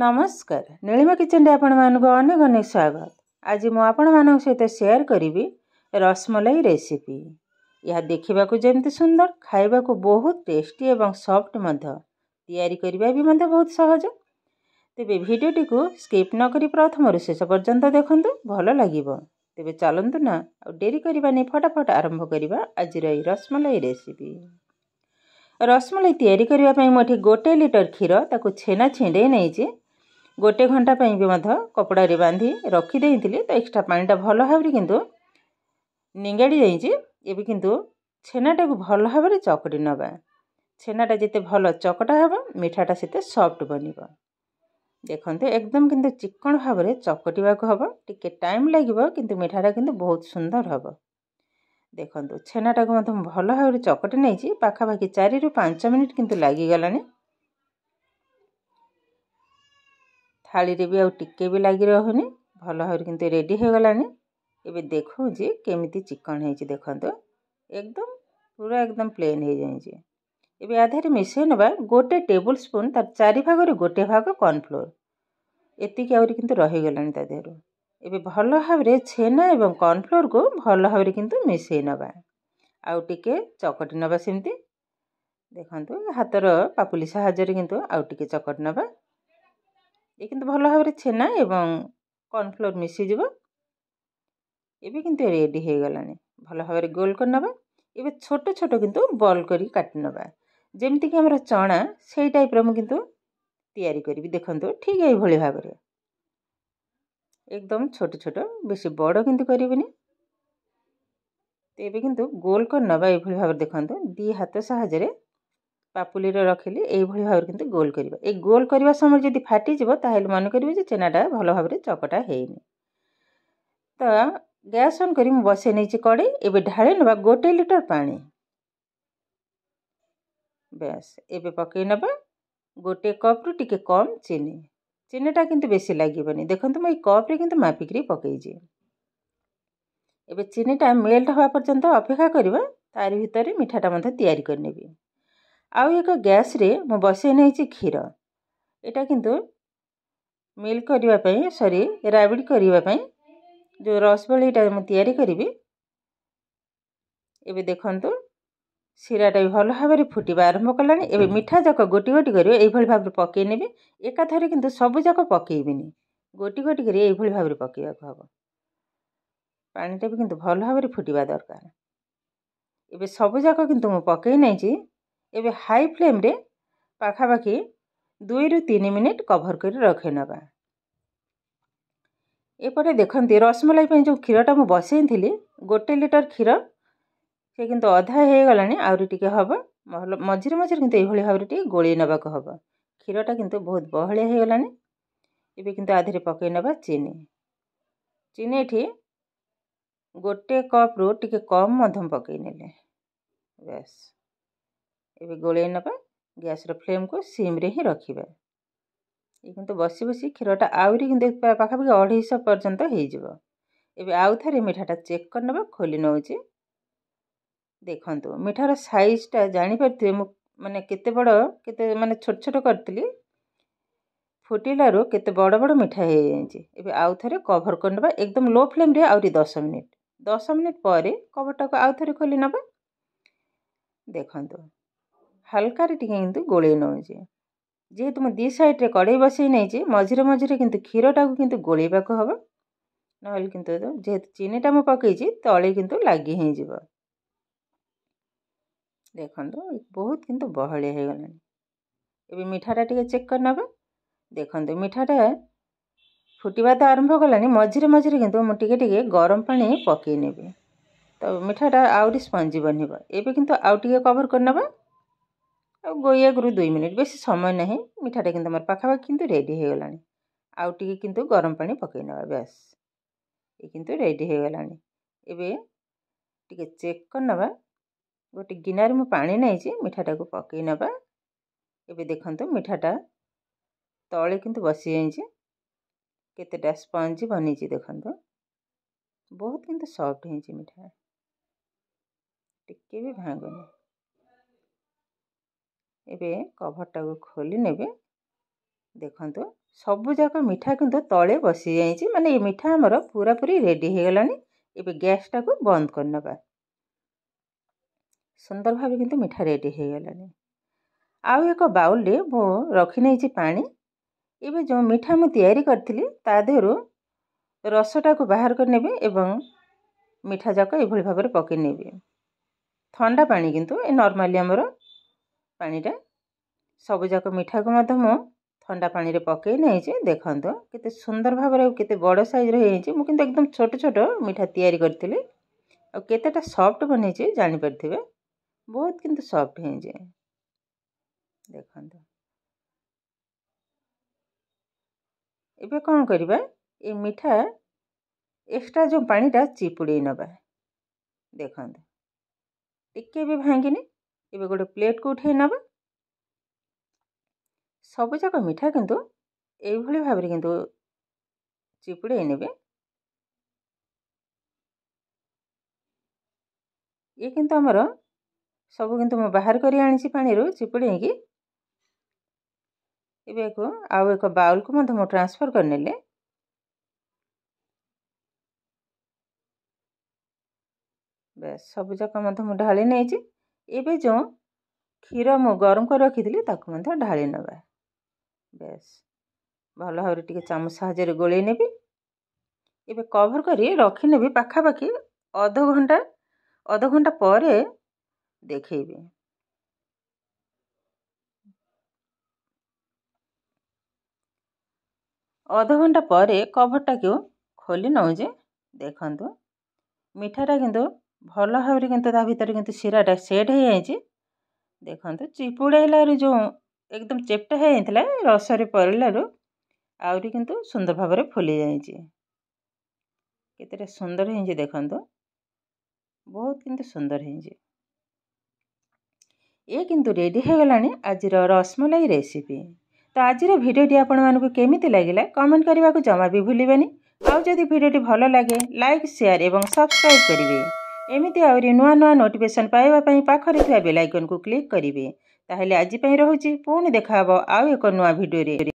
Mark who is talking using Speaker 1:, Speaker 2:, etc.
Speaker 1: ନମସ୍କାର ନୀଳିମା କିଚେନ୍ରେ ଆପଣମାନଙ୍କୁ ଅନେକ ଅନେକ ସ୍ୱାଗତ ଆଜି ମୁଁ ଆପଣମାନଙ୍କ ସହିତ ସେୟାର କରିବି ରସମଲାଇ ରେସିପି ଏହା ଦେଖିବାକୁ ଯେମିତି ସୁନ୍ଦର ଖାଇବାକୁ ବହୁତ ଟେଷ୍ଟି ଏବଂ ସଫ୍ଟ ମଧ୍ୟ ତିଆରି କରିବା ବି ମଧ୍ୟ ବହୁତ ସହଜ ତେବେ ଭିଡ଼ିଓଟିକୁ ସ୍କିପ୍ ନ କରି ପ୍ରଥମରୁ ଶେଷ ପର୍ଯ୍ୟନ୍ତ ଦେଖନ୍ତୁ ଭଲ ଲାଗିବ ତେବେ ଚାଲନ୍ତୁ ନା ଆଉ ଡେରି କରିବାନି ଫଟାଫଟ ଆରମ୍ଭ କରିବା ଆଜିର ଏହି ରସମଲାଇ ରେସିପି ରସମଲାଇ ତିଆରି କରିବା ପାଇଁ ମୁଁ ଏଠି ଗୋଟେ ଲିଟର କ୍ଷୀର ତାକୁ ଛେନା ଛିଣ୍ଡେଇ ନେଇଛି ଗୋଟିଏ ଘଣ୍ଟା ପାଇଁ ବି ମଧ୍ୟ କପଡ଼ାରେ ବାନ୍ଧି ରଖିଦେଇଥିଲି ତ ଏକ୍ସଟ୍ରା ପାଣିଟା ଭଲ ଭାବରେ କିନ୍ତୁ ନିଙ୍ଗାଡ଼ି ଯାଇଛି ଏବେ କିନ୍ତୁ ଛେନାଟାକୁ ଭଲ ଭାବରେ ଚକଡ଼ି ନେବା ଛେନାଟା ଯେତେ ଭଲ ଚକଟା ହେବ ମିଠାଟା ସେତେ ସଫ୍ଟ ବନିବ ଦେଖନ୍ତୁ ଏକଦମ କିନ୍ତୁ ଚିକ୍କଣ ଭାବରେ ଚକଟିବାକୁ ହେବ ଟିକେ ଟାଇମ୍ ଲାଗିବ କିନ୍ତୁ ମିଠାଟା କିନ୍ତୁ ବହୁତ ସୁନ୍ଦର ହେବ ଦେଖନ୍ତୁ ଛେନାଟାକୁ ମଧ୍ୟ ଭଲ ଭାବରେ ଚକଟି ନେଇଛି ପାଖାପାଖି ଚାରିରୁ ପାଞ୍ଚ ମିନିଟ୍ କିନ୍ତୁ ଲାଗିଗଲାଣି ଥାଳିରେ ବି ଆଉ ଟିକେ ବି ଲାଗି ରହୁନି ଭଲ ଭାବରେ କିନ୍ତୁ ରେଡ଼ି ହେଇଗଲାଣି ଏବେ ଦେଖୁ ଯେ କେମିତି ଚିକ୍କଣ ହେଇଛି ଦେଖନ୍ତୁ ଏକଦମ ପୁରା ଏକଦମ ପ୍ଲେନ୍ ହେଇଯାଇଛି ଏବେ ୟା ଦେହରେ ମିଶାଇ ନେବା ଗୋଟେ ଟେବୁଲ୍ ସ୍ପୁନ୍ ତା'ର ଚାରି ଭାଗରୁ ଗୋଟେ ଭାଗ କର୍ଣ୍ଣଫ୍ଲୋର୍ ଏତିକି ଆହୁରି କିନ୍ତୁ ରହିଗଲାଣି ତା ଦେହରୁ ଏବେ ଭଲ ଭାବରେ ଛେନା ଏବଂ କର୍ଣ୍ଣଫ୍ଲୋର୍କୁ ଭଲ ଭାବରେ କିନ୍ତୁ ମିଶାଇ ନେବା ଆଉ ଟିକେ ଚକଟି ନେବା ସେମିତି ଦେଖନ୍ତୁ ହାତର ପାପୁଲି ସାହାଯ୍ୟରେ କିନ୍ତୁ ଆଉ ଟିକେ ଚକଟି ନେବା ଏ କିନ୍ତୁ ଭଲ ଭାବରେ ଛେନା ଏବଂ କର୍ଣ୍ଣଫ୍ଲୋର୍ ମିଶିଯିବ ଏବେ କିନ୍ତୁ ରେଡ଼ି ହେଇଗଲାଣି ଭଲ ଭାବରେ ଗୋଲ୍ କରିନେବା ଏବେ ଛୋଟ ଛୋଟ କିନ୍ତୁ ବଲ୍ କରିକି କାଟି ନେବା ଯେମିତିକି ଆମର ଚଣା ସେଇ ଟାଇପ୍ର ମୁଁ କିନ୍ତୁ ତିଆରି କରିବି ଦେଖନ୍ତୁ ଠିକ୍ ଏଇଭଳି ଭାବରେ একদম ছোট ছোট বেশি বড় কিন্তু করবেনি তো এবে কিন্তু গোল করে নেবা এইভাবে ভাবে দেখুন দুই হাত সাহায্যে ପାପୁଲିରେ ରଖିଲି ଏଇଭଳି ଭାବରେ କିନ୍ତୁ ଗୋଲ୍ କରିବା ଏଇ ଗୋଲ୍ କରିବା ସମୟରେ ଯଦି ଫାଟିଯିବ ତାହେଲେ ମନେ କରିବେ ଯେ ଚେନାଟା ଭଲ ଭାବରେ ଚକଟା ହେଇନି ତ ଗ୍ୟାସ୍ ଅନ୍ କରି ମୁଁ ବସାଇ ନେଇଛି କଡ଼େଇ ଏବେ ଢାଳି ନେବା ଗୋଟେ ଲିଟର ପାଣି ବ୍ୟାସ୍ ଏବେ ପକାଇ ନେବା ଗୋଟେ କପ୍ରୁ ଟିକେ କମ୍ ଚିନି ଚିନିଟା କିନ୍ତୁ ବେଶୀ ଲାଗିବନି ଦେଖନ୍ତୁ ମୁଁ ଏଇ କପ୍ରେ କିନ୍ତୁ ମାପିକିରି ପକାଇଛି ଏବେ ଚିନିଟା ମେଲ୍ଟ ହେବା ପର୍ଯ୍ୟନ୍ତ ଅପେକ୍ଷା କରିବା ତାରି ଭିତରେ ମିଠାଟା ମଧ୍ୟ ତିଆରି କରିନେବି ଆଉ ଏକ ଗ୍ୟାସ୍ରେ ମୁଁ ବସେଇ ନେଇଛି କ୍ଷୀର ଏଇଟା କିନ୍ତୁ ମିଲ୍କ କରିବା ପାଇଁ ସରି ରାବିଡ଼ି କରିବା ପାଇଁ ଯେଉଁ ରସଗୋଲିଟା ମୁଁ ତିଆରି କରିବି ଏବେ ଦେଖନ୍ତୁ ସିରାଟା ବି ଭଲ ଭାବରେ ଫୁଟିବା ଆରମ୍ଭ କଲାଣି ଏବେ ମିଠା ଯାକ ଗୋଟି ଗୋଟି କରିବେ ଏଇଭଳି ଭାବରେ ପକେଇ ନେବି ଏକାଥରେ କିନ୍ତୁ ସବୁଯାକ ପକେଇବିନି ଗୋଟି ଗୋଟି କରି ଏଇଭଳି ଭାବରେ ପକେଇବାକୁ ହେବ ପାଣିଟା ବି କିନ୍ତୁ ଭଲ ଭାବରେ ଫୁଟିବା ଦରକାର ଏବେ ସବୁଯାକ କିନ୍ତୁ ମୁଁ ପକେଇ ନେଇଛି ଏବେ ହାଇ ଫ୍ଲେମ୍ରେ ପାଖାପାଖି ଦୁଇରୁ ତିନି ମିନିଟ୍ କଭର୍ କରି ରଖିନେବା ଏପଟେ ଦେଖନ୍ତି ରସମଲାଇ ପାଇଁ ଯେଉଁ କ୍ଷୀରଟା ମୁଁ ବସାଇଥିଲି ଗୋଟେ ଲିଟର କ୍ଷୀର ସେ କିନ୍ତୁ ଅଧା ହେଇଗଲାଣି ଆହୁରି ଟିକେ ହେବ ମଝିରେ ମଝିରେ କିନ୍ତୁ ଏଇଭଳି ଭାବରେ ଟିକେ ଗୋଳେଇ ନେବାକୁ ହେବ କ୍ଷୀରଟା କିନ୍ତୁ ବହୁତ ବହଳିଆ ହେଇଗଲାଣି ଏବେ କିନ୍ତୁ ଆ ଦେହରେ ପକାଇ ନେବା ଚିନି ଚିନି ଏଠି ଗୋଟେ କପ୍ରୁ ଟିକେ କମ୍ ମଧ୍ୟ ପକାଇ ନେଲେ ବାସ୍ ଏବେ ଗୋଳେଇ ନେବା ଗ୍ୟାସ୍ର ଫ୍ଲେମ୍କୁ ସିମ୍ରେ ହିଁ ରଖିବା ଏ କିନ୍ତୁ ବସି ବସି କ୍ଷୀରଟା ଆହୁରି କିନ୍ତୁ ପାଖାପାଖି ଅଢ଼େଇଶହ ପର୍ଯ୍ୟନ୍ତ ହେଇଯିବ ଏବେ ଆଉ ଥରେ ମିଠାଟା ଚେକ୍ କରିନେବା ଖୋଲି ନେଉଛି ଦେଖନ୍ତୁ ମିଠାର ସାଇଜ୍ଟା ଜାଣିପାରିଥିବେ ମୁଁ ମାନେ କେତେ ବଡ଼ କେତେ ମାନେ ଛୋଟ ଛୋଟ କରିଥିଲି ଫୁଟିଲାରୁ କେତେ ବଡ଼ ବଡ଼ ମିଠା ହେଇଯାଇଛି ଏବେ ଆଉ ଥରେ କଭର୍ କରିନେବା ଏକଦମ ଲୋ ଫ୍ଲେମ୍ରେ ଆହୁରି ଦଶ ମିନିଟ୍ ଦଶ ମିନିଟ୍ ପରେ କଭର୍ଟାକୁ ଆଉ ଥରେ ଖୋଲି ନେବା ଦେଖନ୍ତୁ ହାଲକାରେ ଟିକେ କିନ୍ତୁ ଗୋଳେଇ ନେଉଛି ଯେହେତୁ ମୁଁ ଦୁଇ ସାଇଡ଼୍ରେ କଡ଼େଇ ବସେଇ ନେଇଛି ମଝିରେ ମଝିରେ କିନ୍ତୁ କ୍ଷୀରଟାକୁ କିନ୍ତୁ ଗୋଳେଇବାକୁ ହେବ ନହେଲେ କିନ୍ତୁ ଯେହେତୁ ଚିନିଟା ମୁଁ ପକେଇଛି ତଳେ କିନ୍ତୁ ଲାଗି ହେଇଯିବ ଦେଖନ୍ତୁ ବହୁତ କିନ୍ତୁ ବହଳିଆ ହେଇଗଲାଣି ଏବେ ମିଠାଟା ଟିକେ ଚେକ୍ କରିନେବେ ଦେଖନ୍ତୁ ମିଠାଟା ଫୁଟିବା ତ ଆରମ୍ଭ କଲାଣି ମଝିରେ ମଝିରେ କିନ୍ତୁ ମୁଁ ଟିକେ ଟିକେ ଗରମ ପାଣି ପକେଇ ନେବି ତ ମିଠାଟା ଆହୁରି ସ୍ପଞ୍ଜି ବନିବ ଏବେ କିନ୍ତୁ ଆଉ ଟିକେ କଭର୍ କରିନେବା ଆଉ ଗୋଇଆ ଗୁରୁ ଦୁଇ ମିନିଟ୍ ବେଶୀ ସମୟ ନାହିଁ ମିଠାଟା କିନ୍ତୁ ଆମର ପାଖାପାଖି କିନ୍ତୁ ରେଡ଼ି ହେଇଗଲାଣି ଆଉ ଟିକେ କିନ୍ତୁ ଗରମ ପାଣି ପକାଇ ନେବା ବ୍ୟାସ୍ ଏ କିନ୍ତୁ ରେଡ଼ି ହେଇଗଲାଣି ଏବେ ଟିକେ ଚେକ୍ କରିନେବା ଗୋଟେ ଗିନାରେ ମୁଁ ପାଣି ନେଇଛି ମିଠାଟାକୁ ପକାଇ ନେବା ଏବେ ଦେଖନ୍ତୁ ମିଠାଟା ତଳେ କିନ୍ତୁ ବସିଯାଇଛି କେତେଟା ସ୍ପଞ୍ଜ ବନିଛି ଦେଖନ୍ତୁ ବହୁତ କିନ୍ତୁ ସଫ୍ଟ ହେଇଛି ମିଠା ଟିକେ ବି ଭାଙ୍ଗୁନି ଏବେ କଭର୍ଟାକୁ ଖୋଲି ନେବେ ଦେଖନ୍ତୁ ସବୁଯାକ ମିଠା କିନ୍ତୁ ତଳେ ବସିଯାଇଛି ମାନେ ଏ ମିଠା ଆମର ପୁରାପୁରି ରେଡ଼ି ହୋଇଗଲାଣି ଏବେ ଗ୍ୟାସ୍ଟାକୁ ବନ୍ଦ କରିନେବା ସୁନ୍ଦର ଭାବେ କିନ୍ତୁ ମିଠା ରେଡ଼ି ହୋଇଗଲାଣି ଆଉ ଏକ ବାଉଲ୍ରେ ମୁଁ ରଖି ନେଇଛି ପାଣି ଏବେ ଯେଉଁ ମିଠା ମୁଁ ତିଆରି କରିଥିଲି ତା ଦେହରୁ ରସଟାକୁ ବାହାର କରିନେବି ଏବଂ ମିଠା ଯାକ ଏଭଳି ଭାବରେ ପକେଇ ନେବି ଥଣ୍ଡା ପାଣି କିନ୍ତୁ ଏ ନର୍ମାଲି ଆମର ପାଣିଟା ସବୁଯାକ ମିଠାକୁ ମଧ୍ୟ ମୁଁ ଥଣ୍ଡା ପାଣିରେ ପକାଇ ନେଇଛି ଦେଖନ୍ତୁ କେତେ ସୁନ୍ଦର ଭାବରେ ଆଉ କେତେ ବଡ଼ ସାଇଜ୍ର ହେଇଛି ମୁଁ କିନ୍ତୁ ଏକଦମ ଛୋଟ ଛୋଟ ମିଠା ତିଆରି କରିଥିଲି ଆଉ କେତେଟା ସଫ୍ଟ ବନେଇଛି ଜାଣିପାରିଥିବେ ବହୁତ କିନ୍ତୁ ସଫ୍ଟ ହେଇଛି ଦେଖନ୍ତୁ ଏବେ କ'ଣ କରିବା ଏ ମିଠା ଏକ୍ସଟ୍ରା ଯେଉଁ ପାଣିଟା ଚିପୁଡ଼େଇ ନେବା ଦେଖନ୍ତୁ ଟିକେ ବି ଭାଙ୍ଗିନି ଏବେ ଗୋଟେ ପ୍ଲେଟ୍କୁ ଉଠାଇ ନେବା ସବୁଯାକ ମିଠା କିନ୍ତୁ ଏଇଭଳି ଭାବରେ କିନ୍ତୁ ଚିପୁଡ଼େଇ ନେବେ ଇଏ କିନ୍ତୁ ଆମର ସବୁ କିନ୍ତୁ ମୁଁ ବାହାର କରି ଆଣିଛି ପାଣିରୁ ଚିପୁଡ଼େଇକି ଏବେ ଏକୁ ଆଉ ଏକ ବାଉଲ୍କୁ ମଧ୍ୟ ମୁଁ ଟ୍ରାନ୍ସଫର୍ କରିନେଲେ ବାସ୍ ସବୁଯାକ ମଧ୍ୟ ମୁଁ ଢାଳି ନେଇଛି ଏବେ ଯେଉଁ କ୍ଷୀର ମୁଁ ଗରମ କରି ରଖିଥିଲି ତାକୁ ମଧ୍ୟ ଢାଳି ନେବା ବେଶ ଭଲ ଭାବରେ ଟିକେ ଚାମଚ ସାହାଯ୍ୟରେ ଗୋଳେଇ ନେବି ଏବେ କଭର୍ କରି ରଖିନେବି ପାଖାପାଖି ଅଧଘଣ୍ଟା ଅଧଘଣ୍ଟା ପରେ ଦେଖେଇବି ଅଧଘଣ୍ଟା ପରେ କଭର୍ଟାକୁ ଖୋଲି ନେଉଛି ଦେଖନ୍ତୁ ମିଠାଟା କିନ୍ତୁ ଭଲ ଭାବରେ କିନ୍ତୁ ତା ଭିତରେ କିନ୍ତୁ ଶିରାଟା ସେଟ୍ ହେଇଯାଇଛି ଦେଖନ୍ତୁ ଚିପୁଡ଼େଇଲାରୁ ଯେଉଁ ଏକଦମ ଚେପ୍ଟା ହେଇଯାଇଥିଲା ରସରେ ପରିଲାରୁ ଆହୁରି କିନ୍ତୁ ସୁନ୍ଦର ଭାବରେ ଫୁଲି ଯାଇଛି କେତେଟା ସୁନ୍ଦର ହେଇଛି ଦେଖନ୍ତୁ ବହୁତ କିନ୍ତୁ ସୁନ୍ଦର ହେଇଛି ଏ କିନ୍ତୁ ରେଡ଼ି ହେଇଗଲାଣି ଆଜିର ରସମଲାଇ ରେସିପି ତ ଆଜିର ଭିଡ଼ିଓଟି ଆପଣମାନଙ୍କୁ କେମିତି ଲାଗିଲା କମେଣ୍ଟ କରିବାକୁ ଜମା ବି ଭୁଲିବେନି ଆଉ ଯଦି ଭିଡ଼ିଓଟି ଭଲ ଲାଗେ ଲାଇକ୍ ସେୟାର୍ ଏବଂ ସବସ୍କ୍ରାଇବ୍ କରିବେ ଏମିତି ଆହୁରି ନୂଆ ନୂଆ ନୋଟିଫିକେସନ୍ ପାଇବା ପାଇଁ ପାଖରେ ଥିବା ବେଲାଇକନ୍କୁ କ୍ଲିକ୍ କରିବେ ତାହେଲେ ଆଜି ପାଇଁ ରହୁଛି ପୁଣି ଦେଖା ହେବ ଆଉ ଏକ ନୂଆ ଭିଡ଼ିଓରେ